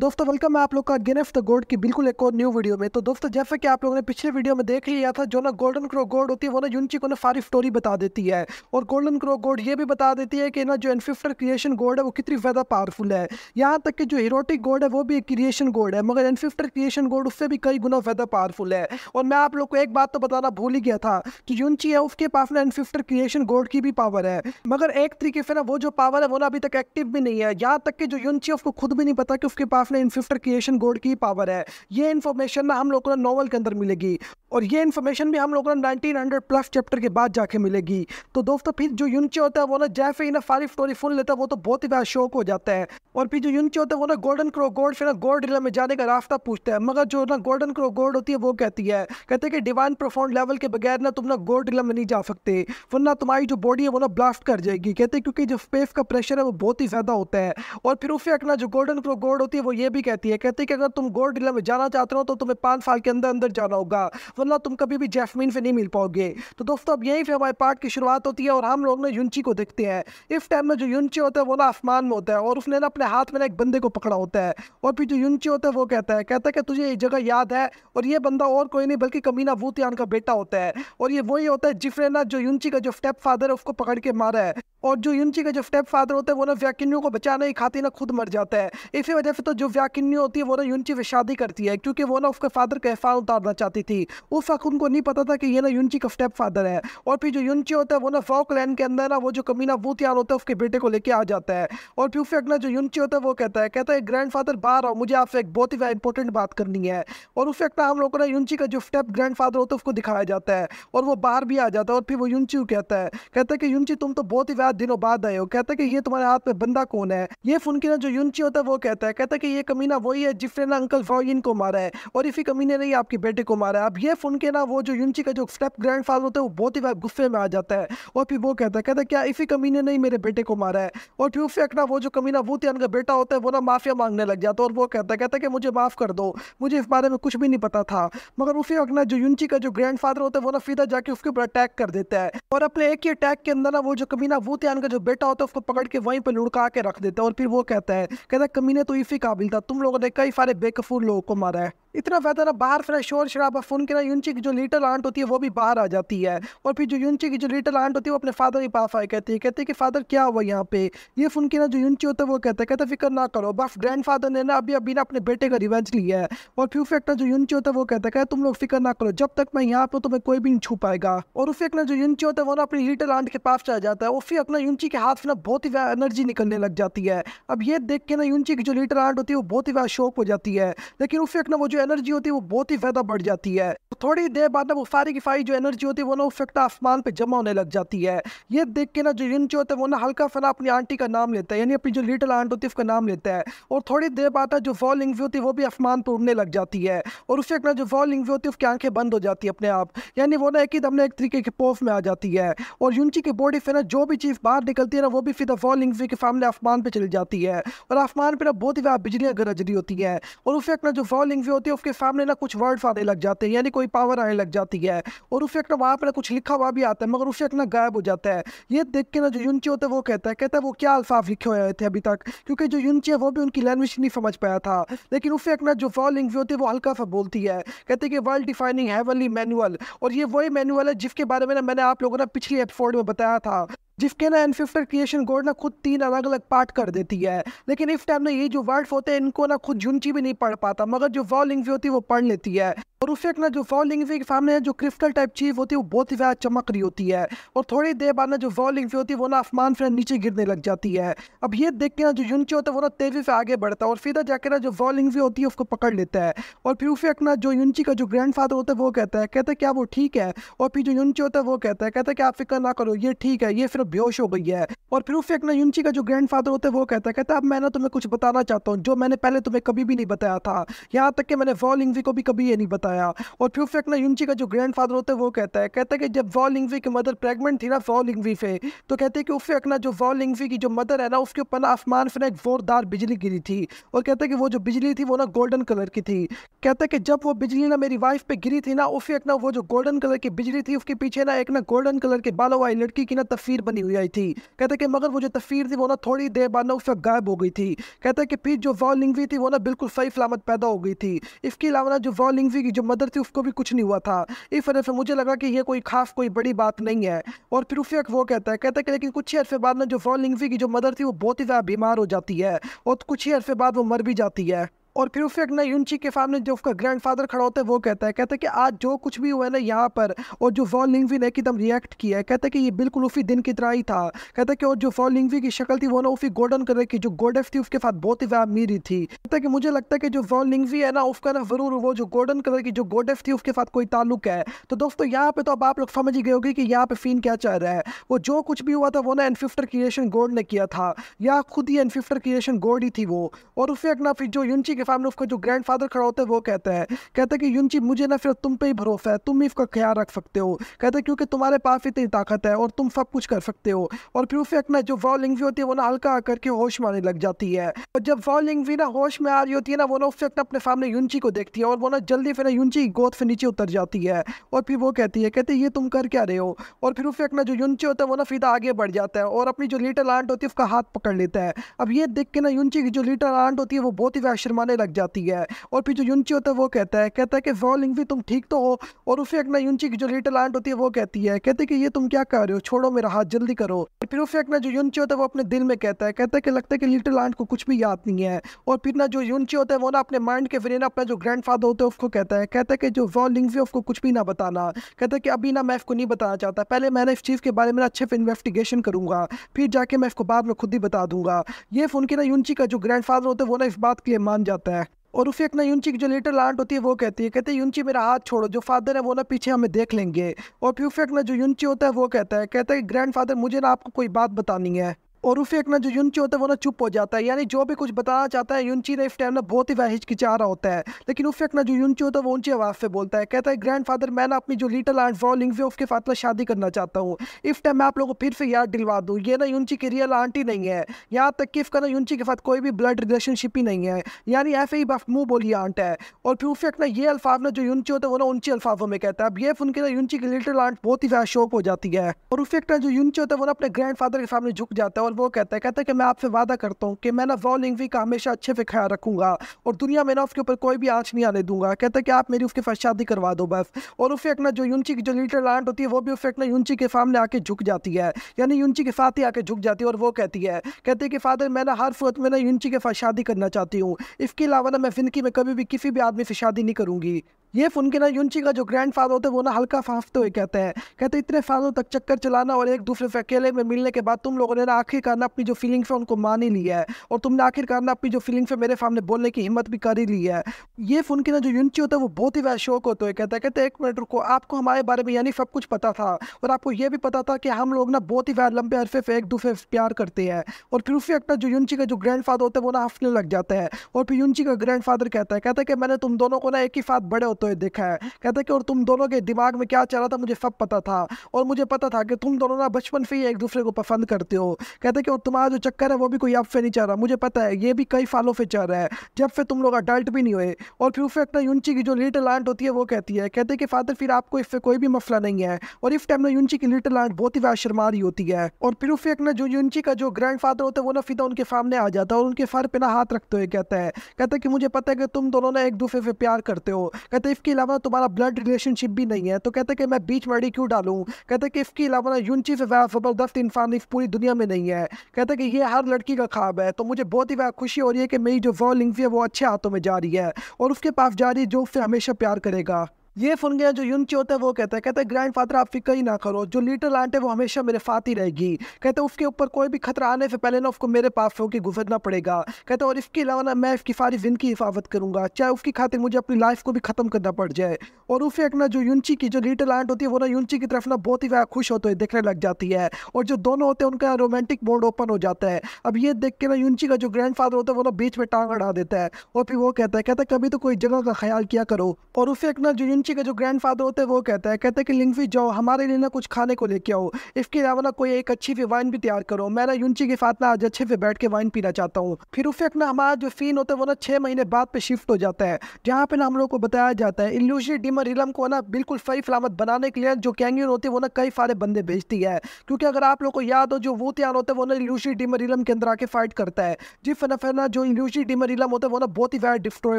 दोस्तों वेलकम है आप लोग का ऑफ द गोड की बिल्कुल एक और न्यू वीडियो में तो दोस्तों जैसे कि आप लोगों ने पिछले वीडियो में देख लिया था जो ना गोल्डन क्रो गोड होती है वो ना यूनची को ना सारी स्टोरी बता देती है और गोल्डन क्रो गोड ये भी बता देती है कि ना जो एनफिफ्टर क्रिएशन गोड है वो कितनी ज़्यादा पावरफुल है यहाँ तक कि जो हिरोटिक गोड है वो भी एक क्रिएशन गोड है मगर एनफिफ्टर क्रिएशन गोड उससे भी कई गुना ज़्यादा पावरफुल है और मैं आप लोग को एक बात तो बताना भूल ही गया था कि यूनची है उसके पास ना एनफिफ्टर क्रिएशन गोड की भी पावर है मगर एक तरीके से ना वो जो पावर है वो ना अभी तक एक्टिव भी नहीं है यहाँ तक कि जो यूनची है उसको खुद भी नहीं पता कि उसके पास आपने इनफिफ्टर क्रिएशन गोल्ड की पावर है ये इन्फॉर्मेशन ना हम लोग को नॉवल के अंदर मिलेगी और ये इन्फॉर्मेशन भी हम लोगों को नाइनटीन हंड्रेड प्लस चैप्टर के बाद जाके मिलेगी तो दोस्तों फिर जो यूनचे होता है वो ना जैफे ही ना फारिफ स्टोरी फुल लेता है वो तो बहुत ही ज़्यादा शौक हो जाता है और फिर जो यूनचे होता है वो ना गोल्डन क्रो गोल्ड फिर ना गोल्ड रिला में जाने का रास्ता पूछता है मगर जो ना गोल्डन क्रो गोल्ड होती है वो कहती है कहते हैं कि डिवाइन प्रोफाउंड लेवल के बगैर ना तुम ना गोल्ड रिला में नहीं जा सकते वरना तुम्हारी जो बॉडी है वो ना ब्लास्ट कर जाएगी कहते हैं क्योंकि जो स्पेस का प्रेशर है वो बहुत ही ज़्यादा होता है और फिर उसे अपना जो गोल्डन क्रो गोल्ड होती है वो ये भी कहती है कहती है कि अगर तुम गोल्ड डीलर में जाना चाहते हो तो तुम्हें पाँच साल के अंदर अंदर जाना होगा वरना तुम कभी भी जैस्मिन से नहीं मिल पाओगे तो दोस्तों अब यहीं से हमारे पार्ट की शुरुआत होती है और हम लोग ना यूनची को देखते हैं इस टाइम में जो यूनची होता है वो ना आसमान में होता है और उसने ना अपने हाथ में ना एक बंदे को पकड़ा होता है और फिर जो यूनची होता है वो कहता है कहता है कि तुझे ये जगह याद है और ये बंदा और कोई नहीं बल्कि कमीना वूतियान का बेटा होता है और ये वही होता है जिसने ना जो यूनची का जो स्टेप फादर है उसको पकड़ के मारा है और जो युनची का जो स्टेप फादर होता है वो ना व्याकिनियों को बचाना ही खाती ना खुद मर जाता है इसी वजह से तो जो व्याकिन्यो होती है वो ना युनची से शादी करती है क्योंकि वो ना उसके फादर का एहसान उतारना चाहती थी उस वक्त उनको नहीं पता था कि ये ना युनची का स्टेप फादर है और फिर जो युनची होता है वो ना फॉक लैंड के अंदर ना वो जो कमीना वो तैयार होता है उसके बेटे को लेकर आ जाता है और फिर उस ना जो यूनची होता है वो कहता है कहता है ग्रैंड फादर बाहर आओ मुझे आपसे एक बहुत ही इंपॉर्टेंट बात करनी है और उस वक्त हम लोगों ने युनची का जो स्टेप ग्रैंड फादर होता है उसको दिखाया जाता है और वो बाहर भी आ जाता है और फिर वो युनची कहता है कहता है कि युनची तुम तो बहुत ही क्या दिनों बाद आए हो कहता है कि ये तुम्हारे हाथ में बंदा कौन है ये फुनकिना जो यूनची होता है वो कहता है कहता है कि ये कमीना वही है जिसने ना अंकल फॉइन को मारा है और इसी कमीने ने ही आपके बेटे को मारा है अब ये फुनकिना वो जो यूनची का जो स्टेप ग्रैंड फादर होता है वो बहुत ही गुस्से में आ जाता है और फिर वो कहता है कहता है क्या इसी कमीने ने ही मेरे बेटे को मारा है और ट्यूब फेंकना वो जो कमीना वूतियान का बेटा होता है वो ना माफिया मांगने लग जाता है और वो कहता है कहता है कि मुझे माफ़ कर दो मुझे इस बारे में कुछ भी नहीं पता था मगर उसी वक्त ना जो यूनची का जो ग्रैंड फादर होता है वो ना फीदा जाके उसके ऊपर अटैक कर देता है और अपने एक ही अटैक के अंदर ना वो जो कमीना वो सुफियान का जो बेटा होता है उसको पकड़ के वहीं पर लुड़का के रख देता है और फिर वो कहता है कहता है कमीने तो इफ़ी काबिल था तुम लोगों ने कई सारे बेकफूर लोगों को मारा है इतना फ़ायदा ना बाहर फ्रेश और शराबा फ़ोन के ना यूनची की जो लिटल आंट होती है वो भी बाहर आ जाती है और फिर जो यूनची की जो लिटल आंट होती है वो अपने फादर के पास आए कहती है कहते हैं कि फ़ादर क्या हुआ यहाँ पे ये फ़ोन के ना जो यूनची होता है वो कहता है कहता फिक्र ना करो बफ ग्रैंड फादर ने ना अभी अभी ना अपने बेटे का रिवेंज लिया है और फिर फेक्ट जो यूनची होता है वो कहता है तुम लोग फिक्र ना करो जब तक मैं यहाँ पर तुम्हें कोई भी नहीं छू पाएगा और उसे एक जो यूनची होता है वो ना अपनी लिटल आंट के पास चला जाता है और फिर अपना यूनची के हाथ में ना बहुत ही एनर्जी निकलने लग जाती है अब ये देख के ना यूनची की जो लिटल आंट होती है वो बहुत ही ज़्यादा शौक हो जाती है लेकिन उसे फेक्ट ना वो जो एनर्जी होती है वो बहुत ही ज़्यादा बढ़ जाती है तो थोड़ी देर बाद ना वो सारी की सारी जो एनर्जी होती है वो ना उस वक्त आसमान पर जमा होने लग जाती है ये देख के ना जो रिंच होता है वो ना हल्का फना अपनी आंटी का नाम लेता है यानी अपनी जो लिटिल आंट होती है उसका नाम लेता है और थोड़ी देर बाद ना जो वॉलिंग होती है वो भी आसमान पर उड़ने लग जाती है और उसे ना जो वॉलिंग होती है उसकी आंखें बंद हो जाती है अपने आप यानी वो ना एक ही ना एक तरीके के पोफ में आ जाती है और यूनची की बॉडी से ना जो भी चीज़ बाहर निकलती है ना वो भी फिर वॉलिंग के सामने आसमान पर चली जाती है और आसमान पर ना बहुत ही बिजलियाँ गरज रही होती है और उसे वक्त ना जो वॉलिंग होती है करते हो उसके सामने ना कुछ वर्ड्स आने लग जाते हैं यानी कोई पावर आने लग जाती है और उसे वक्त वहाँ पर ना कुछ लिखा हुआ भी आता है मगर उसे अपना गायब हो जाता है ये देख के ना जो यूनची होते हैं वो कहता है कहता है वो क्या अल्फाफ लिखे हुए थे अभी तक क्योंकि जो यूनची है वो भी उनकी लैंग्वेज नहीं समझ पाया था लेकिन उसे अपना ना जो फॉलिंग होती है वो हल्का सा बोलती है कहते हैं कि वर्ल्ड डिफाइनिंग हैवनली मैनुअल और ये वही मैनुअल है जिसके बारे में ना मैंने आप लोगों ने पिछले एपिसोड में बताया था जिसके ना एनफिफ्टर क्रिएशन गोड ना खुद तीन अलग अलग पार्ट कर देती है लेकिन इस टाइम ना ये जो वर्ड्स होते हैं इनको ना खुद झुंची भी नहीं पढ़ पाता मगर जो वॉल लिंग्वी होती है वो पढ़ लेती है और उसे ना जो वॉल लिंग्वी के सामने जो क्रिस्टल टाइप चीज़ होती है वो बहुत ही ज़्यादा चमक रही होती है और थोड़ी देर बाद ना जो वॉल लिंग्वी होती है वो ना आसमान से नीचे गिरने लग जाती है अब ये देख के ना जो यूनची होता है वो ना तेज़ी से आगे बढ़ता है और सीधा जाकर ना जो वॉल लिंग्वी होती है उसको पकड़ लेता है और फिर उसे ना जो यूनची का जो ग्रैंड फादर होता है वो कहता है कहता है क्या वो ठीक है और फिर जो यूनची होता है वो कहता है कहता है कि आप फिक्र ना करो ये ठीक है ये सिर्फ बेहोश हो गई है और फिर उसे अपना नयुंची का जो ग्रैंडफादर होता है वो कहता है कहता है अब मैं ना तुम्हें कुछ बताना चाहता हूँ जो मैंने पहले तुम्हें कभी भी नहीं बताया था यहाँ तक कि मैंने वॉल इंगवी को भी कभी ये नहीं बताया और फिर उसे अपना नयुंची का जो ग्रैंडफादर होता है वो कहता है कहता है कि जब वॉल इंगवी की मदर प्रेगनेंट थी ना वॉल इंगवी से तो कहते हैं कि उसे अपना जो वॉल इंगवी की जो मदर है ना उसके ऊपर ना आसमान पर एक जोरदार बिजली गिरी थी और कहते हैं कि वो जो बिजली थी वो ना गोल्डन कलर की थी कहते हैं कि जब वो बिजली ना मेरी वाइफ पे गिरी थी ना उसे अपना वो जो गोल्डन कलर की बिजली थी उसके पीछे ना एक ना गोल्डन कलर के बालों वाली लड़की की ना तस्वीर बनी निकली हुई आई थी कहते कि मगर वो जो तस्वीर थी वो ना थोड़ी देर बाद ना उस वक्त गायब हो गई थी कहते कि फिर जो वॉलिंग हुई थी वो ना बिल्कुल सही सलामत पैदा हो गई थी इसके अलावा ना जो वॉलिंग की जो मदर थी उसको भी कुछ नहीं हुआ था इस वजह से मुझे लगा कि यह कोई खास कोई बड़ी बात नहीं है और फिर उस वक्त वो कहता है कहता कि लेकिन कुछ ही अरसे बाद ना जो वॉलिंग की जो मदर थी वो बहुत ही ज़्यादा बीमार हो जाती है और कुछ ही अरसे बाद वो मर भी जाती है और फिर उसे एक यूनची के सामने जो उसका ग्रैंडफादर खड़ा होता है वो कहता है कहता है कि आज जो कुछ भी हुआ है ना यहाँ पर और जो वॉल लिंगवी ने एकदम रिएक्ट किया है कहता है कि ये बिल्कुल उसी दिन की तरह ही था कहता है कि और जो वॉल लिंगवी की शक्ल थी वो ना उसी गोल्डन कलर की जो गोडेफ थी उसके साथ बहुत ही ज़्यादा मीरी थी कहता है कि मुझे लगता है कि जो वॉल लिंगवी है ना उसका ना ज़रूर वो जो गोल्डन कलर की जो गोडेफ थी उसके साथ कोई ताल्लुक है तो दोस्तों यहाँ पर तो अब आप लोग समझ ही गए होगी कि यहाँ पर फीन क्या चाह रहा है वो जो कुछ भी हुआ था वो ना एनफिफ्टर क्रिएशन गोड ने किया था या खुद ही एनफिफ्टर क्रिएशन गोड ही थी वो और उसे अपना फिर जो यूनची के फैमिली उसका जो ग्रैंड फादर खड़ा होता है वो कहता है कहता है कि युन जी मुझे ना फिर तुम पे ही भरोसा है तुम ही उसका ख्याल रख सकते हो कहता है क्योंकि तुम्हारे पास इतनी ताकत है और तुम सब कुछ कर सकते हो और फिर उसे अपना जो वॉ लिंगवी होती है वो ना हल्का आकर के होश में आने लग जाती है और जब वॉ लिंगवी ना होश में आ रही होती है ना वो ना उससे अपने सामने युनची को देखती है और वो ना जल्दी फिर युनची गोद से नीचे उतर जाती है और फिर वो कहती है कहते ये तुम कर क्या रहे हो और फिर उसे अपना जो युनची होता है वो ना सीधा आगे बढ़ जाता है और अपनी जो लिटल आंट होती है उसका हाथ पकड़ लेता है अब ये देख के ना युनची की जो लिटल आंट होती है वो बहुत ही शर्माने मारने लग जाती है और फिर जो यूनची होता है वो कहता है कहता है कि वॉलिंग भी तुम ठीक तो हो और उसे ना यूनची की जो लिटल आंट होती है वो कहती है कहते कि ये तुम क्या कर रहे हो छोड़ो मेरा हाथ जल्दी करो फिर उसे ना जो यूनची होता है वो अपने दिल में कहता है कहता है कि लगता है कि लिटल आंट को कुछ भी याद नहीं है और फिर ना जो यूनची होता है वो ना अपने माइंड के फिर ना अपना जो ग्रैंड फादर होता है उसको कहता है कहता है कि जो वॉलिंग भी उसको कुछ भी ना बताना कहता है कि अभी ना मैं इसको नहीं बताना चाहता पहले मैंने इस चीज़ के बारे में अच्छे से इन्वेस्टिगेशन करूंगा फिर जाके मैं इसको बाद में खुद ही बता दूंगा ये फोन के ना यूनची का जो ग्रैंड फादर होता है वो ना इस बात के लिए मान जाता होता है और उसे एक ना यूनची की जो लिटल आंट होती है वो कहती है कहते हैं यूनची मेरा हाथ छोड़ो जो फादर है वो ना पीछे हमें देख लेंगे और फिर उसे एक ना जो यूनची होता है वो कहता है कहता है ग्रैंड मुझे ना आपको कोई बात बतानी है और उफ एक ना जो यूनची होता है वो ना चुप हो जाता है यानी जो भी कुछ बताना चाहता है यूनची ना इस टाइम ना बहुत ही वह हिचकिचा रहा होता है लेकिन उसे एक ना जो यूनची होता है वो ऊंची आवाज़ से बोलता है कहता है ग्रैंड फादर मैं ना अपनी जो लिटल आंट वॉलिंग से उसके साथ ना शादी करना चाहता हूँ इस टाइम मैं आप लोगों को फिर से याद दिलवा दूँ ये ना यूनची की रियल आंटी नहीं है यहाँ तक कि इसका ना यूनची के साथ कोई भी ब्लड रिलेशनशिप ही नहीं है यानी ऐसे ही बस मुँह बोली आंट है और फिर उसे एक ना ये अल्फाज ना जो यूनची होता है वो ना ऊंची अल्फाजों में कहता है अब ये उनके ना यूनची की लिटल आंट बहुत ही वह शौक हो जाती है और उसे एक ना जो यूनची होता है वो ना अपने ग्रैंड फादर के सामने झुक जाता है और वो कहता है कहता है कि मैं आपसे वादा करता हूँ कि मैं ना वॉ लिंगवी का हमेशा अच्छे से ख्याल रखूँगा और दुनिया में ना उसके ऊपर कोई भी आँच नहीं आने दूंगा कहता है कि आप मेरी उसके साथ शादी करवा दो बस और उसे अपना जो यूनची की जो लीटर लैंड होती है वो भी उसे अपना यूनची के सामने आके झुक जाती है यानी यूनची के साथ ही आके झुक जाती है और वो कहती है कहती है कि फादर मैं ना हर सूरत में ना यूनची के साथ शादी करना चाहती हूँ इसके अलावा ना मैं ज़िंदगी में कभी भी किसी भी आदमी से शादी नहीं करूँगी ये फुनके ना युनची का जो ग्रैंड फादर होते हैं वो ना हल्का फाफते हुए कहते हैं कहते इतने फादरों तक चक्कर चलाना और एक दूसरे से अकेले में मिलने के बाद तुम लोगों ने ना आखिरकार ना अपनी जो फीलिंग्स है उनको मान ही लिया है और तुमने आखिरकार ना अपनी जो फीलिंग्स है मेरे सामने बोलने की हिम्मत भी कर ही ली है ये फुनके ना जो युनची होता है वो बहुत ही शौक होते हुए कहते हैं कहते एक मिनट रुको आपको हमारे बारे में यानी सब कुछ पता था और आपको ये भी पता था कि हम लोग ना बहुत ही वह लंबे अरफे से एक दूसरे से प्यार करते हैं और फिर उसी वक्त जो युनची का जो ग्रैंड फादर होता है वो ना हंसने लग जाता है और फिर युनची का ग्रैंड फादर कहता है कहता है कि मैंने तुम दोनों को ना एक ही साथ बड़े करते हुए देखा है कहता है कि और तुम दोनों के दिमाग में क्या चल रहा था मुझे सब पता था और मुझे पता था कि तुम दोनों ना बचपन से ही एक दूसरे को पसंद करते हो कहते हैं कि और तुम्हारा जो चक्कर है वो भी कोई अब से नहीं चल रहा मुझे पता है ये भी कई सालों से चल रहा है जब से तुम लोग अडल्ट भी नहीं हुए और फिर उसे अपना यूनची की जो लिटल आंट होती है वो कहती है कहते हैं कि फादर फिर आपको इससे कोई भी मसला नहीं है और इस टाइम ना यूनची की लिटल आंट बहुत ही शर्मा रही होती है और फिर उसे अपना जो यूनची का जो ग्रैंड फादर होता है वो ना फिदा उनके सामने आ जाता है और उनके सर पे ना हाथ रखते हुए कहता है कहता है कि मुझे पता है कि तुम दोनों ना एक दूसरे से प्यार करते हो कहते इफ़ इसके अलावा तुम्हारा ब्लड रिलेशनशिप भी नहीं है तो कहते कि मैं बीच वर्डी क्यों डालूँ कहते कि इसके अलावा यूनची से ज़बरदस्त इंसान इफ़ पूरी दुनिया में नहीं है कहते कि ये हर लड़की का ख्वाब है तो मुझे बहुत ही खुशी हो रही है कि मेरी जो लिंग है वो अच्छे हाथों में जा रही है और उसके पास जा रही है जो उससे हमेशा प्यार करेगा ये गया जो यूनचे होता है वो कहता है कहता है ग्रैंड फादर आप फिक्र ही ना करो जो लिटिल आंट है वो हमेशा मेरे साथ ही रहेगी कहते उसके ऊपर कोई भी खतरा आने से पहले ना उसको मेरे पास होकर गुजरना पड़ेगा कहते हैं और इसके अलावा ना मैं इसकी सारी जिंदगी हिफाजत करूँगा चाहे उसकी खातिर मुझे अपनी लाइफ को भी ख़त्म करना पड़ जाए और उसे एक ना जो यूनची की जो लिटिल आंट होती है वो ना यूनची की तरफ ना बहुत ही ज़्यादा खुश होते हुए देखने लग जाती है और जो दोनों होते हैं उनका रोमांटिक मोड ओपन हो जाता है अब ये देख के ना यूनची का जो ग्रैंड फादर होता है वो ना बीच में टांग अड़ा देता है और फिर वो कहता है कहता है कभी तो कोई जगह का ख्याल किया करो और उसे एक ना जो लिंगची का जो ग्रैंडफादर होता है वो कहता है कहता है कि लिंगफी जाओ हमारे लिए ना कुछ खाने को लेके आओ इसके अलावा ना कोई एक अच्छी सी वाइन भी तैयार करो मैं ना यूनची के साथ ना आज अच्छे से बैठ के वाइन पीना चाहता हूँ फिर उसे ना हमारा जो सीन होता है वो ना छः महीने बाद पे शिफ्ट हो जाता है जहाँ पे ना हम लोग को बताया जाता है इल्यूजरी डिमर इलम को ना बिल्कुल सही सलामत बनाने के लिए जो कैंगियन होती है वो ना कई सारे बंदे भेजती है क्योंकि अगर आप लोग को याद हो जो वो तैयार होता है वो ना इल्यूजरी डिमर इलम के अंदर आके फाइट करता है जिस ना फिर ना जो इल्यूजरी डिमर इलम होता है वो ना बहुत ही वैर डिस्ट्रॉय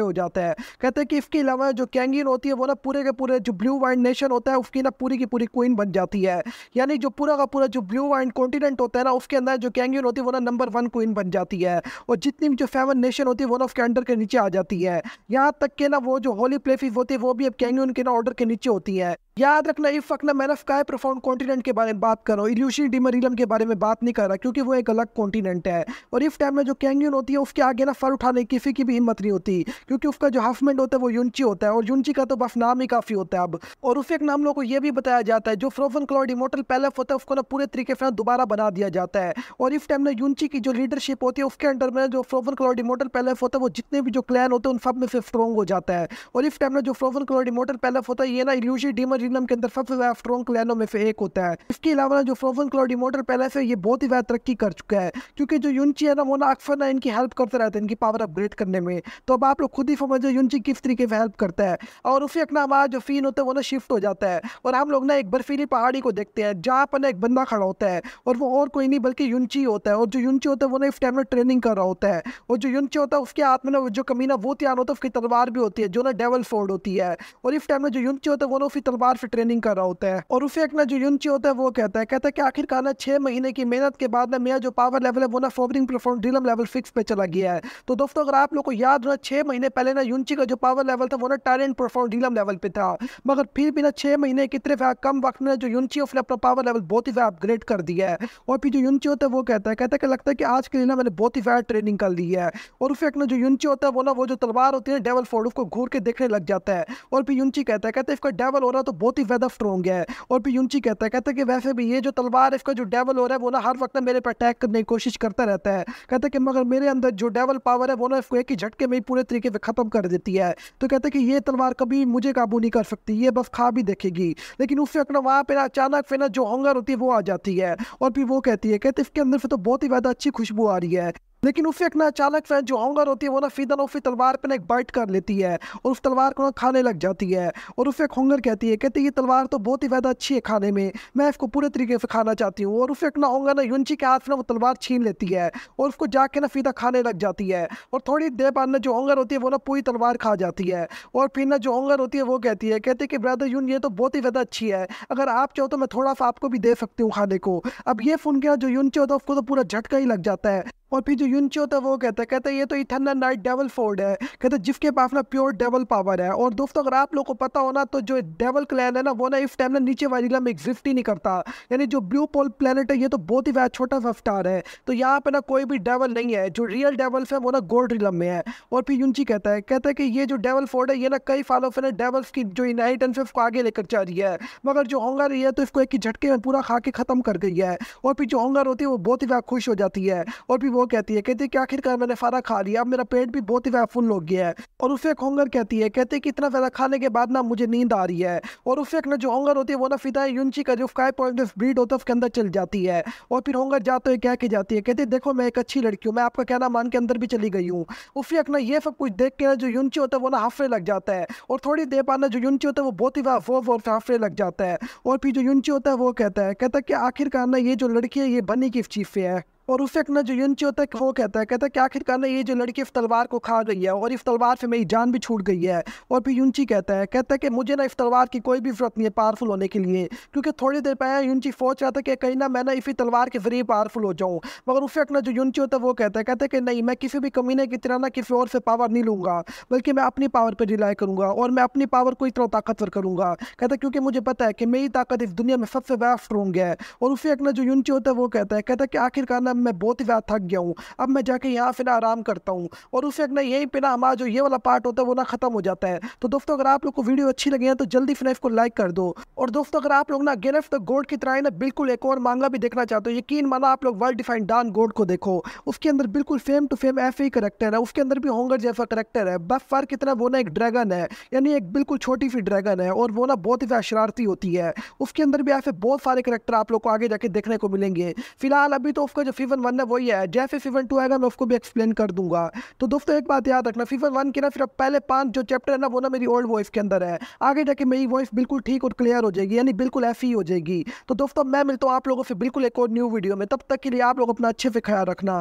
हो जाता है कहते हैं कि इसके अलावा जो कैंगियन होती है वो ना पूरे के पूरे जो ब्लू वाइंड नेशन होता है उसकी ना पूरी की पूरी क्वीन बन जाती है यानी जो पूरा का पूरा जो ब्लू वाइंड कॉन्टिनेंट होता है ना उसके अंदर जो कैंगन होती है वो ना नंबर वन क्वीन बन जाती है और जितनी भी जो फेवन नेशन होती है वो ना उसके अंडर के नीचे आ जाती है यहाँ तक के ना वो जो होली प्लेफिस होती है वो भी अब कैंगन के ना ऑर्डर के नीचे होती है याद रखना इफ अकला मैं ऑफ काय प्रोफाउंड कॉन्टिनेंट के बारे में बात कर रहा हूँ इल्यूशन डिमरीलम के बारे में बात नहीं कर रहा क्योंकि वो एक अलग कॉन्टिनेंट है और इफ टाइम में जो कैंग्यून होती है उसके आगे ना फर उठाने की किसी की भी हिम्मत नहीं होती क्योंकि उसका जो हाफमेंट होता है वो यूनची होता है और यूनची का तो बफ नाम ही काफ़ी होता है अब और उस एक नाम लोगों को यह भी बताया जाता है जो फ्रोफन क्लॉड इमोटल पैलफ होता है उसको ना पूरे तरीके से दोबारा बना दिया जाता है और इफ टाइम में यूनची की जो लीडरशिप होती है उसके अंडर में जो फ्रोफन क्लॉड इमोटल पैलफ होता है वो जितने भी जो क्लैन होते हैं उन सब में से स्ट्रॉन्ग हो जाता है और इफ टाइम में जो फ्रोफन क्लॉड इमोटल पैलफ होता है ये ना इल्यूशी डिमर प्लैटिनम के अंदर सबसे ज्यादा स्ट्रॉन्ग क्लैनों में से एक होता है इसके अलावा जो फ्रोजन क्लाउडी मोटर पैलेस है ये बहुत ही ज्यादा तरक्की कर चुका है क्योंकि जो यूनची है ना वो ना अक्सर ना इनकी हेल्प करते रहते हैं इनकी पावर अपग्रेड करने में तो अब आप लोग खुद ही समझो यूनची किस तरीके से हेल्प करता है और उसी अपना हमारा जो सीन होता है वो ना शिफ्ट हो जाता है और हम लोग ना एक बर्फीली पहाड़ी को देखते हैं जहाँ पर ना एक बंदा खड़ा होता है और वो और कोई नहीं बल्कि यूनची होता है और जो यूनची होता है वो ना इस टाइम में ट्रेनिंग कर रहा होता है और जो यूनची होता है उसके हाथ में ना जो कमीना वो तैयार होता है उसकी तलवार भी होती है जो ना डेवल फोर्ड होती है और इस टाइम में जो यूनची होता है वो ना उसकी तलवार बार फिर ट्रेनिंग कर रहा होता है और उसे एक ना जो यूनची होता है वो कहता है कहता है कि आखिरकार ना छह महीने की मेहनत के बाद ना मेरा जो पावर लेवल है वो ना फोबरिंग प्लेटफॉर्म ड्रीलम लेवल फिक्स पे चला गया है तो दोस्तों अगर आप लोग को याद होना छह महीने पहले ना यूनची का जो पावर लेवल था वो ना टैलेंट प्लेटफॉर्म ड्रीलम लेवल पे था मगर फिर भी ना छह महीने कितने कम वक्त में जो यूनची उसने अपना पावर लेवल बहुत ही ज्यादा अपग्रेड कर दिया है और फिर जो यूनची होता है वो कहता है कहता है कि लगता है कि आज के लिए ना मैंने बहुत ही ज्यादा ट्रेनिंग कर ली है और उसे एक ना जो यूनची होता है वो ना वो जो तलवार होती है ना डेवल फोर्ड उसको घूर के देखने लग जाता है और फिर यूनची कहता है कहता है इसका डेवल हो रहा तो बहुत ही ज़्यादा स्ट्रॉन्ग है और फिर यूनची कहता है कहता है कि वैसे भी ये जो तलवार इसका जो डेवल हो रहा है वो ना हर वक्त मेरे पर अटैक करने की कोशिश करता रहता है कहता है कि मगर मेरे अंदर जो डेवल पावर है वो ना इसको एक ही झटके में पूरे तरीके से ख़त्म कर देती है तो कहते हैं कि ये तलवार कभी मुझे काबू नहीं कर सकती ये बस खा भी देखेगी लेकिन उस वक्त ना वहाँ पर अचानक फिर ना जो हंगर होती है वो आ जाती है और फिर वो कहती है कहते इसके अंदर फिर तो बहुत ही ज़्यादा अच्छी खुशबू आ रही है लेकिन उसे एक ना अचानक से जो आंगर होती है वो ना सीधा उसी तलवार पर ना एक बाइट कर लेती है और उस तलवार को ना खाने लग जाती है और उसे एक होंगर कहती है कहती है ये तलवार तो बहुत ही ज़्यादा अच्छी है खाने में मैं इसको पूरे तरीके से खाना चाहती हूँ और उसे एक ना होंगर ना यूनची के हाथ में वो तलवार छीन लेती है और उसको जाके ना सीधा खाने लग जाती है और थोड़ी देर बाद ना जो होंगर होती है वो ना पूरी तलवार खा जाती है और फिर ना जो होंगर होती है वो कहती है कहती है कि ब्रदर यून ये तो बहुत ही ज़्यादा अच्छी है अगर आप चाहो तो मैं थोड़ा सा आपको भी दे सकती हूँ खाने को अब ये फोन किया जो यून होता है उसको तो पूरा झटका ही लग जाता है और फिर जो यूनची होता है वो कहता है कहता है ये तो इथना नाइट डेवल फोर्ड है कहता है जिसके पास ना प्योर डेवल पावर है और दोस्तों अगर आप लोग को पता हो ना तो जो डेवल क्लैन है ना वो ना इस टाइम ना नीचे वाली में एग्जिस्ट ही नहीं करता यानी जो ब्लू पोल प्लानट है ये तो बहुत ही छोटा सा स्टार है तो यहाँ पर ना कोई भी डेवल नहीं है जो रियल डेवल्स है वो ना गोल्ड रिलम में है और फिर यूनची कहता है कहता है कि ये जो डेवल फोर्ड है ये ना कई सालों से ना डेवल्स की जो एंड है उसको आगे लेकर जा रही है मगर जो ऑंगर रही है तो इसको एक ही झटके में पूरा खा के ख़त्म कर गई है और फिर जो ऑंगर होती है वो बहुत ही खुश हो जाती है और फिर वो वो कहती है कहती है कि आखिरकार मैंने फारा खा लिया अब मेरा पेट भी बहुत ही फुल हो गया है और उफेक होंगर कहती है कहते कि इतना ज़्यादा खाने के बाद ना मुझे नींद आ रही है और उफेक ना जो होंगर होती है वो ना फिदा यूनची का जो फाइव पॉइंट ब्रीड होता है उसके अंदर चल जाती है और फिर होंगर जाते हुए कह के जाती है कहती देखो मैं एक अच्छी लड़की हूँ मैं आपका कहना मान के अंदर भी चली गई हूँ उफेक ना ये सब कुछ देख के ना जो यूनची होता है वो ना हाफरे लग जाता है और थोड़ी देर बाद ना जो यूनची होता है वो बहुत ही वो और हाफे लग जाता है और फिर जो यूनची होता है वो कहता है कहता है कि आखिरकार ना ये जो लड़की है ये बनी चीज़ से है और उसे एक ना जो यूनची होता है वो कहता है कहता है कि आखिरकार ना ये जो लड़की इस तलवार को खा गई है और इस तलवार से मेरी जान भी छूट गई है और फिर यूनची कहता है कहता है कि मुझे ना इस तलवार की कोई भी ज़रूरत नहीं है पावरफुल होने के लिए क्योंकि थोड़ी देर पहले यूनची सोच रहा था कि कहीं ना मैं ना इसी तलवार के ज़रिए पावरफुल हो जाऊँ मगर उसे ना जो यूनची होता है वो कहता है कहता है कि नहीं मैं किसी भी कमीने की तरह ना किसी और से पावर नहीं लूँगा बल्कि मैं अपनी पावर पर रिलाई करूँगा और मैं अपनी पावर को इतना ताकतवर करूँगा कहता है क्योंकि मुझे पता है कि मेरी ताकत इस दुनिया में सबसे बेस्ट रूंग है और उसे ना जो यूनची होता है वो कहता है कहता है कि आखिरकार ना अब मैं बहुत ही ज़्यादा थक गया हूँ अब मैं जाके यहाँ फिर आराम करता हूँ और उस वक्त ना यहीं पर ना हमारा जो ये वाला पार्ट होता है वो ना ख़त्म हो जाता है तो दोस्तों अगर आप लोग को वीडियो अच्छी लगी है तो जल्दी फिर इसको लाइक कर दो और दोस्तों अगर आप लोग ना गेन ऑफ द गोड की तरह ना बिल्कुल एक और मांगा भी देखना चाहते हो यकीन माना आप लोग वर्ल्ड डिफाइंड डॉन गोड को देखो उसके अंदर बिल्कुल फेम टू फेम ऐसे ही करेक्टर है उसके अंदर भी होंगर जैसा करेक्टर है बस फर्क कितना वो ना एक ड्रैगन है यानी एक बिल्कुल छोटी सी ड्रैगन है और वो ना बहुत ही ज़्यादा शरारती होती है उसके अंदर भी ऐसे बहुत सारे करेक्टर आप लोग को आगे जाके देखने को मिलेंगे फिलहाल अभी तो उसका जो फीवन वन है वही है जैसे सीवन टू आएगा मैं उसको भी एक्सप्लेन कर दूंगा तो दोस्तों एक बात याद रखना सीवन वन के ना सिर्फ पहले पाँच जो चैप्टर है ना वो ना मेरी ओल्ड वॉइस के अंदर है आगे जाके मेरी वॉइस बिल्कुल ठीक और क्लियर हो जाएगी यानी बिल्कुल ऐसी ही e हो जाएगी तो दोस्तों मैं मिलता हूँ आप लोगों से बिल्कुल एक और न्यू वीडियो में तब तक के लिए आप लोग अपना अच्छे से ख्याल रखना